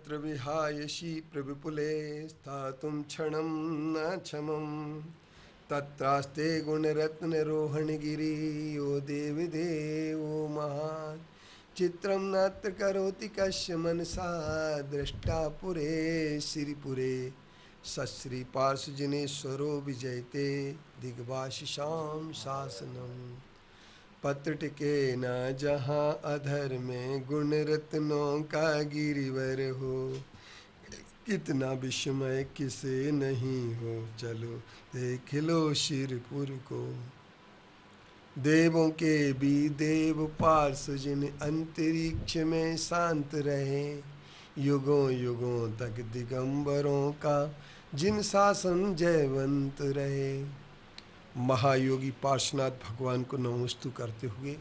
सर्वत्र विहाय प्रविपुले स्थातुं क्षणं न क्षमं तत्रास्ते गुणरत्नरोहणगिरी यो देवि देवो महान् चित्रं नात्र करोति कस्य मनसा दृष्टा पुरे श्रीपुरे सश्रीपार्श्वजनेश्वरो विजयते दिग्भाषिषां शासनम् पतटके ना जहाँ अधर में गुण रत्नों का गिरिवर हो कितना विस्मय किसे नहीं हो चलो देख लो शिरपुर को देवों के भी देव पार्स जिन अंतरिक्ष में शांत रहे युगों युगों तक दिगंबरों का जिन शासन जयवंत रहे महायोगी पार्शनाथ भगवान को नमोस्तु करते हुए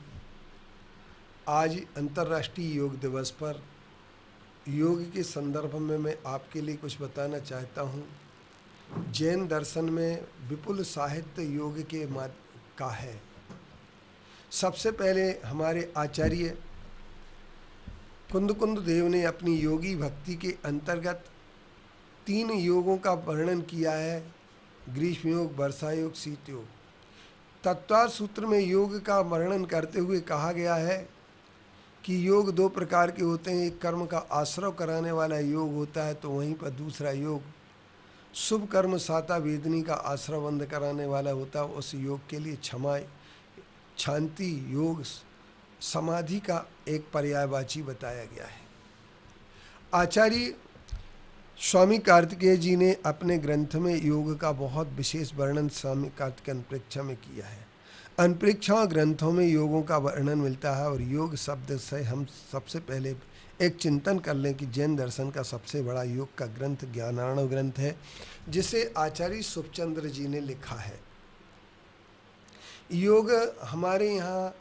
आज अंतर्राष्ट्रीय योग दिवस पर योग के संदर्भ में मैं आपके लिए कुछ बताना चाहता हूँ जैन दर्शन में विपुल साहित्य योग के माध का है सबसे पहले हमारे आचार्य कुंद कुंद देव ने अपनी योगी भक्ति के अंतर्गत तीन योगों का वर्णन किया है ग्रीष्म योग वर्षा योग शीत योग तत्वार सूत्र में योग का वर्णन करते हुए कहा गया है कि योग दो प्रकार के होते हैं एक कर्म का आश्रय कराने वाला योग होता है तो वहीं पर दूसरा योग शुभ कर्म साता वेदनी का आश्रय बंद कराने वाला होता है उस योग के लिए क्षमा शांति योग समाधि का एक पर्यायवाची बताया गया है आचार्य स्वामी कार्तिकेय जी ने अपने ग्रंथ में योग का बहुत विशेष वर्णन स्वामी कार्तिक अंतरिक्षा में किया है अंतरिक्षा ग्रंथों में योगों का वर्णन मिलता है और योग शब्द से हम सबसे पहले एक चिंतन कर लें कि जैन दर्शन का सबसे बड़ा योग का ग्रंथ ज्ञानारण ग्रंथ है जिसे आचार्य सुभचंद्र जी ने लिखा है योग हमारे यहाँ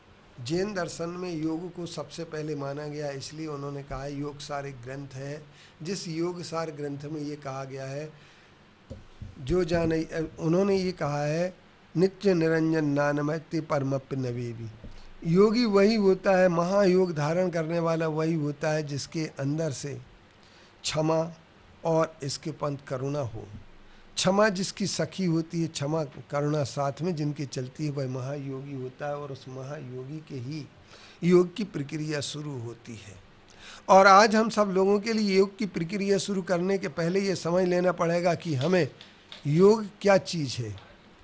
जैन दर्शन में योग को सबसे पहले माना गया इसलिए उन्होंने कहा योग सार एक ग्रंथ है जिस योग सार ग्रंथ में ये कहा गया है जो जाने उन्होंने ये कहा है नित्य निरंजन नानमय ते परमप्य नवेदी योगी वही होता है महायोग धारण करने वाला वही होता है जिसके अंदर से क्षमा और इसके पंथ करुणा हो क्षमा जिसकी सखी होती है क्षमा करुणा साथ में जिनके चलती है वह महायोगी होता है और उस महायोगी के ही योग की प्रक्रिया शुरू होती है और आज हम सब लोगों के लिए योग की प्रक्रिया शुरू करने के पहले ये समझ लेना पड़ेगा कि हमें योग क्या चीज़ है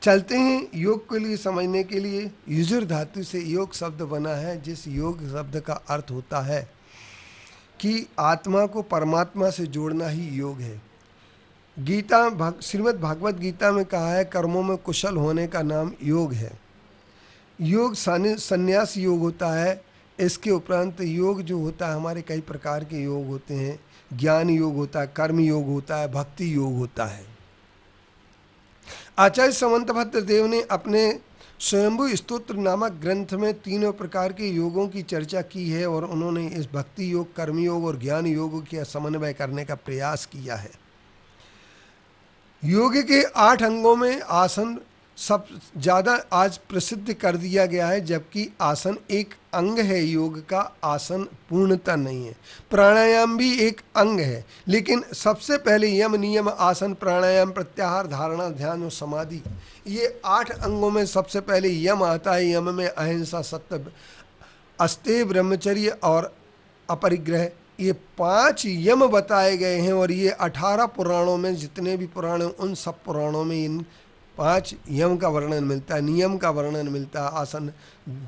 चलते हैं योग के लिए समझने के लिए युजुर धातु से योग शब्द बना है जिस योग शब्द का अर्थ होता है कि आत्मा को परमात्मा से जोड़ना ही योग है गीता श्रीमद् भागवत गीता में कहा है कर्मों में कुशल होने का नाम योग है योग संन्यास योग होता है इसके उपरांत योग जो होता है हमारे कई प्रकार के योग होते हैं ज्ञान योग होता है कर्म योग होता है भक्ति योग होता है आचार्य भद्र देव ने अपने स्वयंभू स्तोत्र नामक ग्रंथ में तीनों प्रकार के योगों की चर्चा की है और उन्होंने इस भक्ति योग कर्मयोग और ज्ञान योग के समन्वय करने का प्रयास किया है योग के आठ अंगों में आसन सब ज़्यादा आज प्रसिद्ध कर दिया गया है जबकि आसन एक अंग है योग का आसन पूर्णता नहीं है प्राणायाम भी एक अंग है लेकिन सबसे पहले यम नियम आसन प्राणायाम प्रत्याहार धारणा ध्यान और समाधि ये आठ अंगों में सबसे पहले यम आता है यम में अहिंसा सत्य अस्ते ब्रह्मचर्य और अपरिग्रह ये पांच यम बताए गए हैं और ये अठारह पुराणों में जितने भी पुराण हैं उन सब पुराणों में इन पांच यम का वर्णन मिलता है नियम का वर्णन मिलता है आसन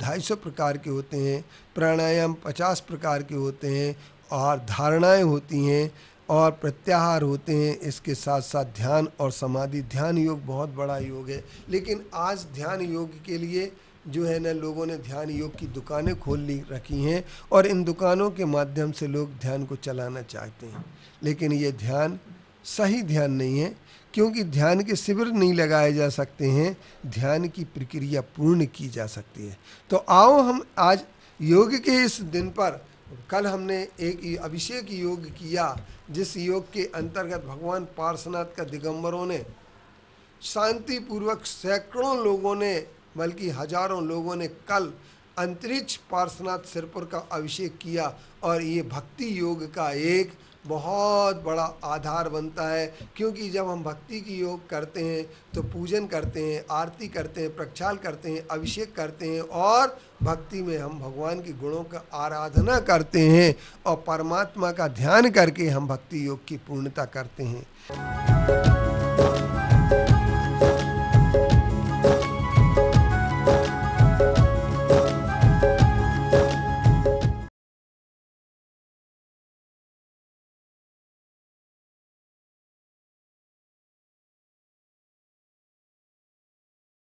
ढाई सौ प्रकार के होते हैं प्राणायाम पचास प्रकार के होते हैं और धारणाएं होती हैं और प्रत्याहार होते हैं इसके साथ साथ ध्यान और समाधि ध्यान योग बहुत बड़ा योग है लेकिन आज ध्यान योग के लिए जो है ना लोगों ने ध्यान योग की दुकानें खोल ली रखी हैं और इन दुकानों के माध्यम से लोग ध्यान को चलाना चाहते हैं लेकिन ये ध्यान सही ध्यान नहीं है क्योंकि ध्यान के शिविर नहीं लगाए जा सकते हैं ध्यान की प्रक्रिया पूर्ण की जा सकती है तो आओ हम आज योग के इस दिन पर कल हमने एक अभिषेक योग किया जिस योग के अंतर्गत भगवान पार्शनाथ का दिगंबरों ने शांतिपूर्वक सैकड़ों लोगों ने बल्कि हजारों लोगों ने कल अंतरिक्ष पार्शनाथ सिरपुर का अभिषेक किया और ये भक्ति योग का एक बहुत बड़ा आधार बनता है क्योंकि जब हम भक्ति की योग करते हैं तो पूजन करते हैं आरती करते हैं प्रक्षाल करते हैं अभिषेक करते हैं और भक्ति में हम भगवान के गुणों का आराधना करते हैं और परमात्मा का ध्यान करके हम भक्ति योग की पूर्णता करते हैं